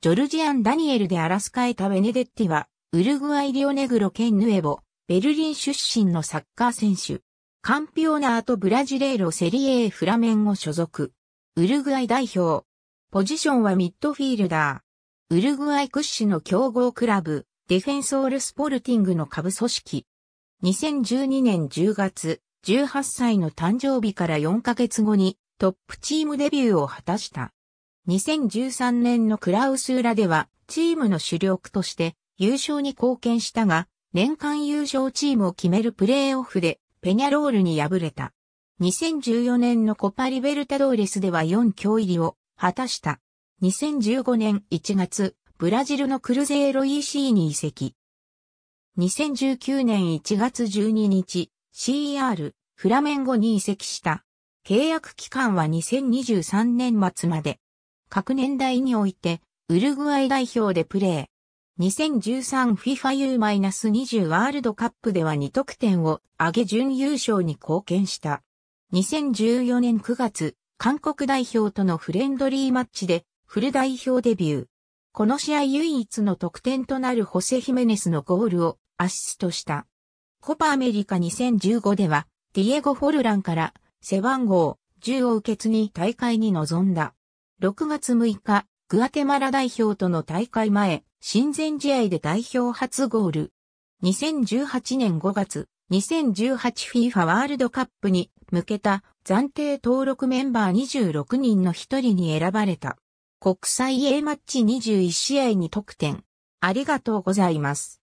ジョルジアン・ダニエルでアラスカエタ・ベネデッティは、ウルグアイ・リオネグロケン・ヌエボ、ベルリン出身のサッカー選手。カンピオナート・ブラジレーロ・セリエー・フラメンゴ所属。ウルグアイ代表。ポジションはミッドフィールダー。ウルグアイ屈指の強豪クラブ、ディフェンソール・スポルティングの下部組織。2012年10月、18歳の誕生日から4ヶ月後にトップチームデビューを果たした。2013年のクラウス裏ではチームの主力として優勝に貢献したが、年間優勝チームを決めるプレーオフでペニャロールに敗れた。2014年のコパリベルタドーレスでは4強入りを果たした。2015年1月、ブラジルのクルゼーロ EC に移籍。2019年1月12日、CR、フラメンゴに移籍した。契約期間は2023年末まで。各年代において、ウルグアイ代表でプレー。2013 FIFA U-20 ワールドカップでは2得点を上げ準優勝に貢献した。2014年9月、韓国代表とのフレンドリーマッチでフル代表デビュー。この試合唯一の得点となるホセ・ヒメネスのゴールをアシストした。コパアメリカ2015では、ディエゴ・フォルランから背番号10を受け継ぎ大会に臨んだ。6月6日、グアテマラ代表との大会前、親善試合で代表初ゴール。2018年5月、2018FIFA ワールドカップに向けた暫定登録メンバー26人の一人に選ばれた。国際 A マッチ21試合に得点。ありがとうございます。